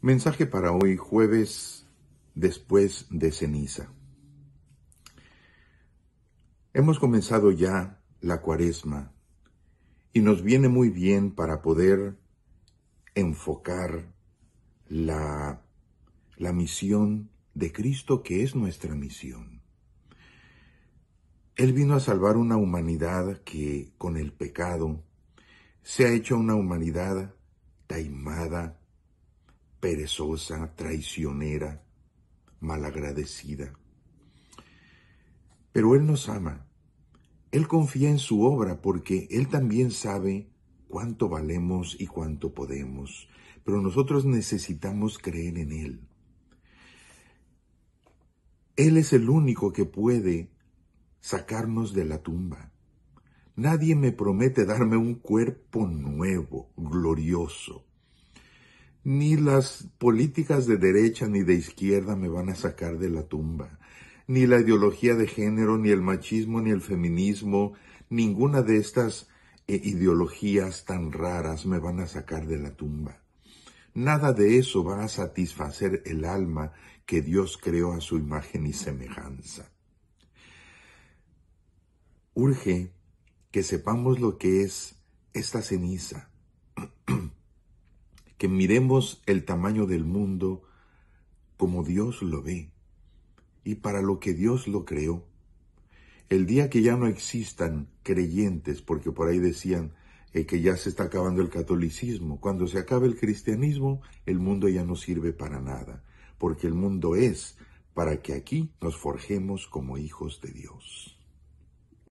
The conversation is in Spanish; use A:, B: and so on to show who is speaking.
A: Mensaje para hoy jueves después de ceniza. Hemos comenzado ya la cuaresma y nos viene muy bien para poder enfocar la, la misión de Cristo que es nuestra misión. Él vino a salvar una humanidad que con el pecado se ha hecho una humanidad taimada, perezosa, traicionera, malagradecida. Pero Él nos ama. Él confía en su obra porque Él también sabe cuánto valemos y cuánto podemos. Pero nosotros necesitamos creer en Él. Él es el único que puede sacarnos de la tumba. Nadie me promete darme un cuerpo nuevo, glorioso, ni las políticas de derecha ni de izquierda me van a sacar de la tumba. Ni la ideología de género, ni el machismo, ni el feminismo, ninguna de estas eh, ideologías tan raras me van a sacar de la tumba. Nada de eso va a satisfacer el alma que Dios creó a su imagen y semejanza. Urge que sepamos lo que es esta ceniza, que miremos el tamaño del mundo como Dios lo ve y para lo que Dios lo creó. El día que ya no existan creyentes, porque por ahí decían eh, que ya se está acabando el catolicismo, cuando se acabe el cristianismo, el mundo ya no sirve para nada, porque el mundo es para que aquí nos forjemos como hijos de Dios.